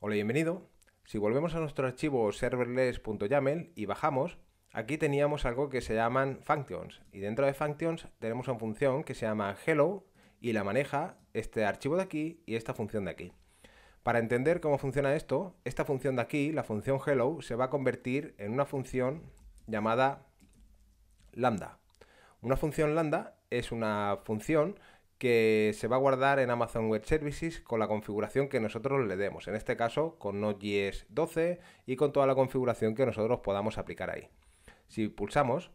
Hola, bienvenido. Si volvemos a nuestro archivo serverless.yaml y bajamos, aquí teníamos algo que se llaman functions. Y dentro de functions tenemos una función que se llama hello y la maneja este archivo de aquí y esta función de aquí. Para entender cómo funciona esto, esta función de aquí, la función hello, se va a convertir en una función llamada lambda. Una función lambda es una función que se va a guardar en Amazon Web Services con la configuración que nosotros le demos, en este caso con Node.js 12 y con toda la configuración que nosotros podamos aplicar ahí. Si pulsamos,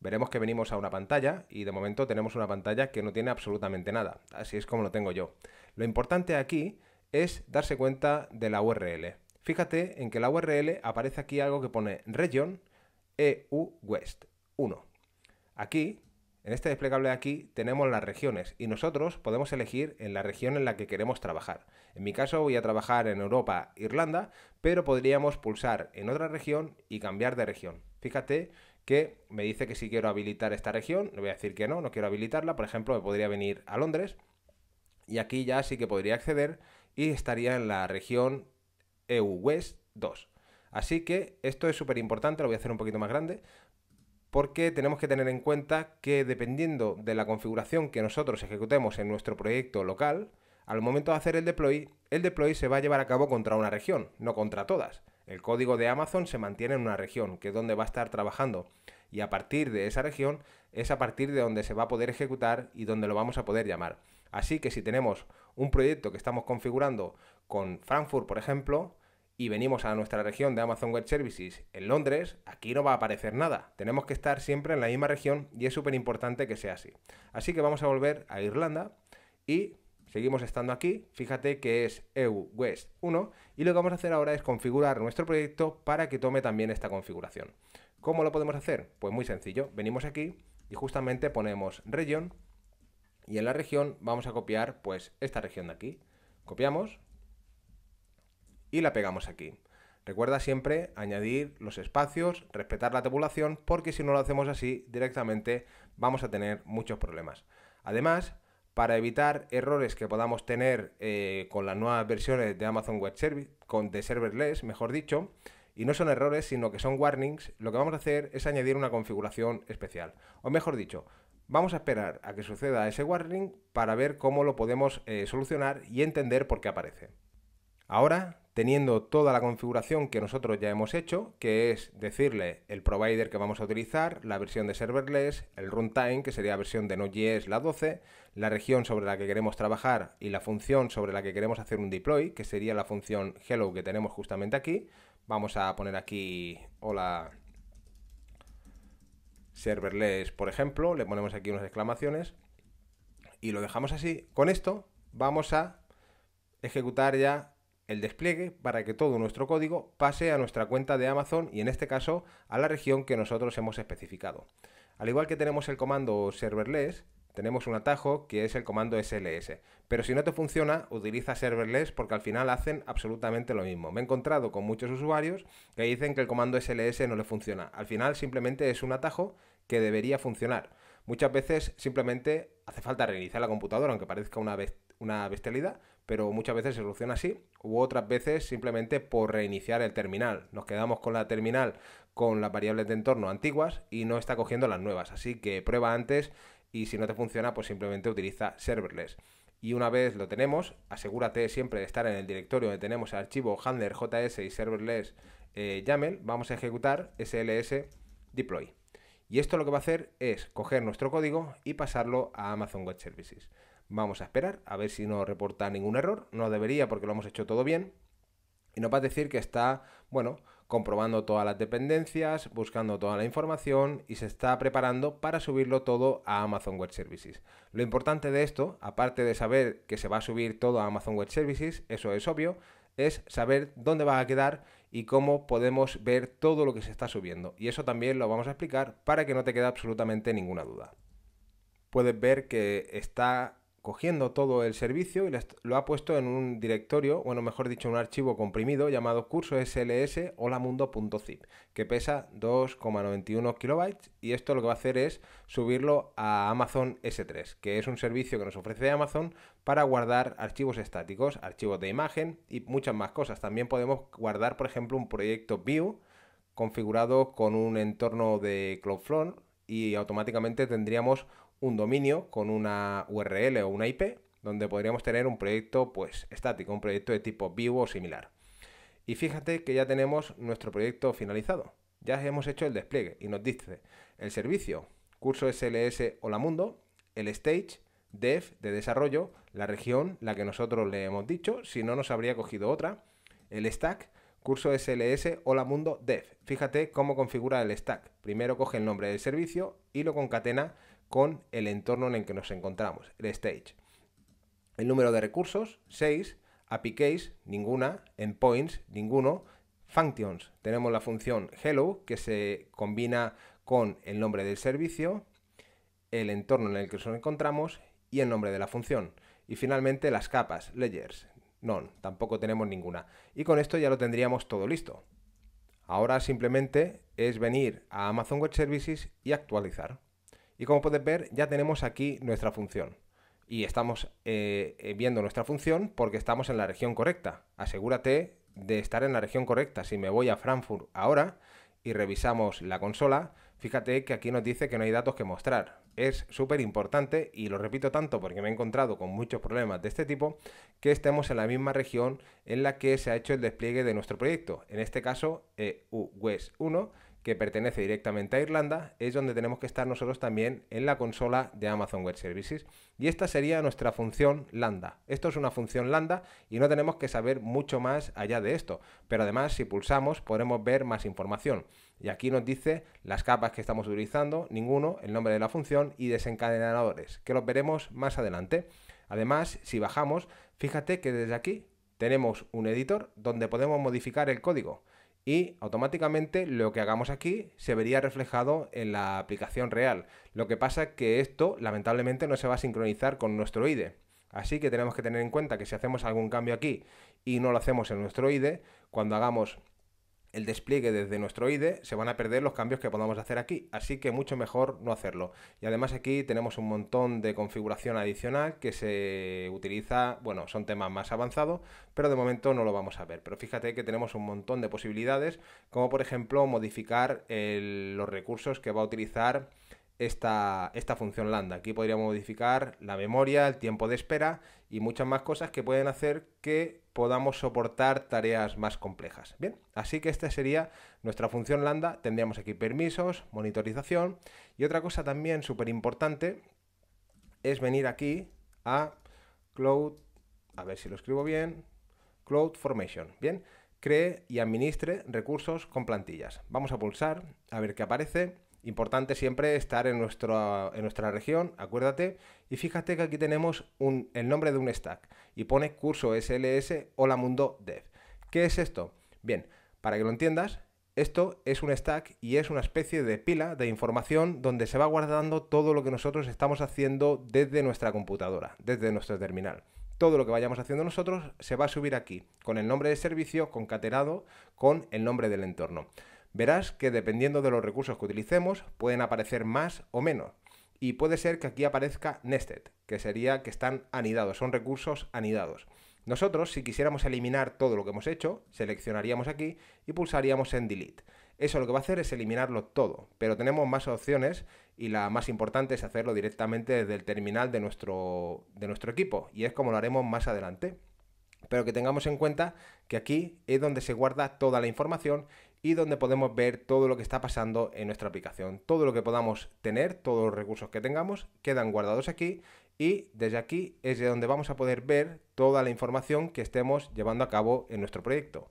veremos que venimos a una pantalla y de momento tenemos una pantalla que no tiene absolutamente nada, así es como lo tengo yo. Lo importante aquí es darse cuenta de la URL. Fíjate en que la URL aparece aquí algo que pone region EU West 1. Aquí en este desplegable de aquí tenemos las regiones y nosotros podemos elegir en la región en la que queremos trabajar. En mi caso voy a trabajar en Europa, Irlanda, pero podríamos pulsar en otra región y cambiar de región. Fíjate que me dice que si quiero habilitar esta región, le voy a decir que no, no quiero habilitarla. Por ejemplo, me podría venir a Londres y aquí ya sí que podría acceder y estaría en la región EU West 2. Así que esto es súper importante, lo voy a hacer un poquito más grande porque tenemos que tener en cuenta que dependiendo de la configuración que nosotros ejecutemos en nuestro proyecto local, al momento de hacer el deploy, el deploy se va a llevar a cabo contra una región, no contra todas. El código de Amazon se mantiene en una región, que es donde va a estar trabajando. Y a partir de esa región es a partir de donde se va a poder ejecutar y donde lo vamos a poder llamar. Así que si tenemos un proyecto que estamos configurando con Frankfurt, por ejemplo, y venimos a nuestra región de Amazon Web Services en Londres, aquí no va a aparecer nada. Tenemos que estar siempre en la misma región y es súper importante que sea así. Así que vamos a volver a Irlanda y seguimos estando aquí. Fíjate que es EU West 1 y lo que vamos a hacer ahora es configurar nuestro proyecto para que tome también esta configuración. ¿Cómo lo podemos hacer? Pues muy sencillo. Venimos aquí y justamente ponemos región y en la región vamos a copiar pues esta región de aquí. Copiamos, y la pegamos aquí. Recuerda siempre añadir los espacios, respetar la tabulación, porque si no lo hacemos así directamente vamos a tener muchos problemas. Además, para evitar errores que podamos tener eh, con las nuevas versiones de Amazon Web Service, con, de serverless, mejor dicho, y no son errores, sino que son warnings, lo que vamos a hacer es añadir una configuración especial. O mejor dicho, vamos a esperar a que suceda ese warning para ver cómo lo podemos eh, solucionar y entender por qué aparece. Ahora teniendo toda la configuración que nosotros ya hemos hecho, que es decirle el provider que vamos a utilizar, la versión de serverless, el runtime, que sería la versión de Node.js, la 12, la región sobre la que queremos trabajar y la función sobre la que queremos hacer un deploy, que sería la función hello que tenemos justamente aquí. Vamos a poner aquí hola serverless, por ejemplo, le ponemos aquí unas exclamaciones y lo dejamos así. Con esto vamos a ejecutar ya el despliegue para que todo nuestro código pase a nuestra cuenta de Amazon y en este caso a la región que nosotros hemos especificado. Al igual que tenemos el comando serverless, tenemos un atajo que es el comando SLS. Pero si no te funciona, utiliza serverless porque al final hacen absolutamente lo mismo. Me he encontrado con muchos usuarios que dicen que el comando SLS no le funciona. Al final simplemente es un atajo que debería funcionar. Muchas veces simplemente hace falta reiniciar la computadora, aunque parezca una, bestialidad, pero muchas veces se soluciona así, u otras veces simplemente por reiniciar el terminal. Nos quedamos con la terminal con las variables de entorno antiguas y no está cogiendo las nuevas, así que prueba antes y si no te funciona, pues simplemente utiliza serverless. Y una vez lo tenemos, asegúrate siempre de estar en el directorio donde tenemos el archivo handler.js y serverless eh, vamos a ejecutar sls deploy. Y esto lo que va a hacer es coger nuestro código y pasarlo a Amazon Web Services. Vamos a esperar a ver si no reporta ningún error. No debería porque lo hemos hecho todo bien. Y nos va a decir que está, bueno, comprobando todas las dependencias, buscando toda la información y se está preparando para subirlo todo a Amazon Web Services. Lo importante de esto, aparte de saber que se va a subir todo a Amazon Web Services, eso es obvio, es saber dónde va a quedar y cómo podemos ver todo lo que se está subiendo. Y eso también lo vamos a explicar para que no te quede absolutamente ninguna duda. Puedes ver que está cogiendo todo el servicio y lo ha puesto en un directorio, bueno, mejor dicho, un archivo comprimido llamado curso sls que pesa 2,91 kilobytes y esto lo que va a hacer es subirlo a Amazon S3, que es un servicio que nos ofrece Amazon para guardar archivos estáticos, archivos de imagen y muchas más cosas. También podemos guardar, por ejemplo, un proyecto View configurado con un entorno de Cloudflare y automáticamente tendríamos un dominio con una URL o una IP donde podríamos tener un proyecto pues estático, un proyecto de tipo vivo o similar. Y fíjate que ya tenemos nuestro proyecto finalizado. Ya hemos hecho el despliegue y nos dice el servicio, curso SLS Hola Mundo, el stage, dev de desarrollo, la región, la que nosotros le hemos dicho, si no nos habría cogido otra, el stack, curso SLS Hola Mundo Dev. Fíjate cómo configura el stack. Primero coge el nombre del servicio y lo concatena con el entorno en el que nos encontramos, el stage. El número de recursos, 6. API case, ninguna. Endpoints, ninguno. Functions, tenemos la función hello que se combina con el nombre del servicio, el entorno en el que nos encontramos y el nombre de la función. Y finalmente las capas, layers, none, tampoco tenemos ninguna. Y con esto ya lo tendríamos todo listo. Ahora simplemente es venir a Amazon Web Services y actualizar. Y como puedes ver, ya tenemos aquí nuestra función. Y estamos eh, eh, viendo nuestra función porque estamos en la región correcta. Asegúrate de estar en la región correcta. Si me voy a Frankfurt ahora y revisamos la consola, fíjate que aquí nos dice que no hay datos que mostrar. Es súper importante y lo repito tanto porque me he encontrado con muchos problemas de este tipo, que estemos en la misma región en la que se ha hecho el despliegue de nuestro proyecto. En este caso, eu eh, 1 que pertenece directamente a Irlanda, es donde tenemos que estar nosotros también en la consola de Amazon Web Services. Y esta sería nuestra función lambda. Esto es una función lambda y no tenemos que saber mucho más allá de esto. Pero además, si pulsamos, podremos ver más información. Y aquí nos dice las capas que estamos utilizando, ninguno, el nombre de la función y desencadenadores, que los veremos más adelante. Además, si bajamos, fíjate que desde aquí tenemos un editor donde podemos modificar el código y automáticamente lo que hagamos aquí se vería reflejado en la aplicación real. Lo que pasa es que esto lamentablemente no se va a sincronizar con nuestro IDE. Así que tenemos que tener en cuenta que si hacemos algún cambio aquí y no lo hacemos en nuestro IDE, cuando hagamos el despliegue desde nuestro IDE, se van a perder los cambios que podamos hacer aquí, así que mucho mejor no hacerlo. Y además aquí tenemos un montón de configuración adicional que se utiliza, bueno, son temas más avanzados, pero de momento no lo vamos a ver. Pero fíjate que tenemos un montón de posibilidades, como por ejemplo modificar los recursos que va a utilizar esta, esta, función lambda. Aquí podríamos modificar la memoria, el tiempo de espera y muchas más cosas que pueden hacer que podamos soportar tareas más complejas. Bien, así que esta sería nuestra función lambda. Tendríamos aquí permisos, monitorización y otra cosa también súper importante es venir aquí a Cloud, a ver si lo escribo bien, Cloud Formation. Bien, cree y administre recursos con plantillas. Vamos a pulsar a ver qué aparece. Importante siempre estar en nuestra, región, acuérdate. Y fíjate que aquí tenemos el nombre de un stack y pone curso SLS Hola Mundo Dev. ¿Qué es esto? Bien, para que lo entiendas, esto es un stack y es una especie de pila de información donde se va guardando todo lo que nosotros estamos haciendo desde nuestra computadora, desde nuestro terminal. Todo lo que vayamos haciendo nosotros se va a subir aquí, con el nombre de servicio concatenado con el nombre del entorno verás que dependiendo de los recursos que utilicemos pueden aparecer más o menos. Y puede ser que aquí aparezca nested, que sería que están anidados, son recursos anidados. Nosotros, si quisiéramos eliminar todo lo que hemos hecho, seleccionaríamos aquí y pulsaríamos en Delete. Eso lo que va a hacer es eliminarlo todo, pero tenemos más opciones y la más importante es hacerlo directamente desde el terminal de nuestro, de nuestro equipo y es como lo haremos más adelante. Pero que tengamos en cuenta que aquí es donde se guarda toda la información y donde podemos ver todo lo que está pasando en nuestra aplicación. Todo lo que podamos tener, todos los recursos que tengamos, quedan guardados aquí y desde aquí es de donde vamos a poder ver toda la información que estemos llevando a cabo en nuestro proyecto.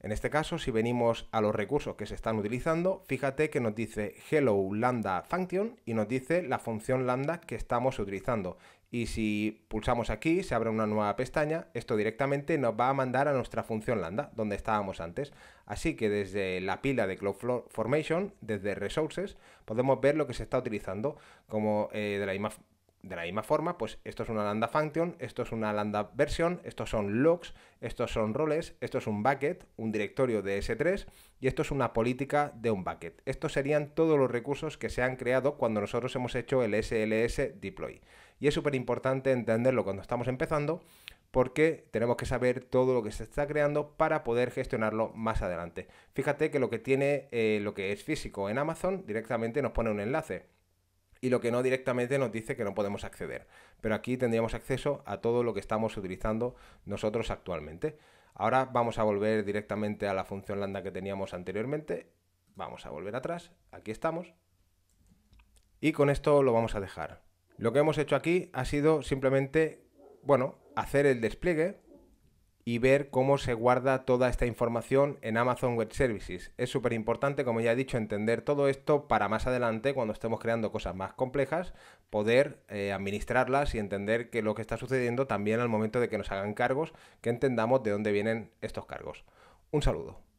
En este caso, si venimos a los recursos que se están utilizando, fíjate que nos dice hello lambda function y nos dice la función lambda que estamos utilizando y si pulsamos aquí se abre una nueva pestaña, esto directamente nos va a mandar a nuestra función lambda, donde estábamos antes. Así que desde la pila de CloudFormation, desde Resources, podemos ver lo que se está utilizando, como eh, de la imagen. De la misma forma, pues esto es una lambda function, esto es una lambda versión estos son logs, estos son roles, esto es un bucket, un directorio de S3 y esto es una política de un bucket. Estos serían todos los recursos que se han creado cuando nosotros hemos hecho el SLS deploy. Y es súper importante entenderlo cuando estamos empezando porque tenemos que saber todo lo que se está creando para poder gestionarlo más adelante. Fíjate que lo que tiene eh, lo que es físico en Amazon directamente nos pone un enlace y lo que no directamente nos dice que no podemos acceder. Pero aquí tendríamos acceso a todo lo que estamos utilizando nosotros actualmente. Ahora vamos a volver directamente a la función lambda que teníamos anteriormente. Vamos a volver atrás. Aquí estamos. Y con esto lo vamos a dejar. Lo que hemos hecho aquí ha sido simplemente, bueno, hacer el despliegue y ver cómo se guarda toda esta información en Amazon Web Services. Es súper importante, como ya he dicho, entender todo esto para más adelante, cuando estemos creando cosas más complejas, poder eh, administrarlas y entender que lo que está sucediendo también al momento de que nos hagan cargos, que entendamos de dónde vienen estos cargos. Un saludo.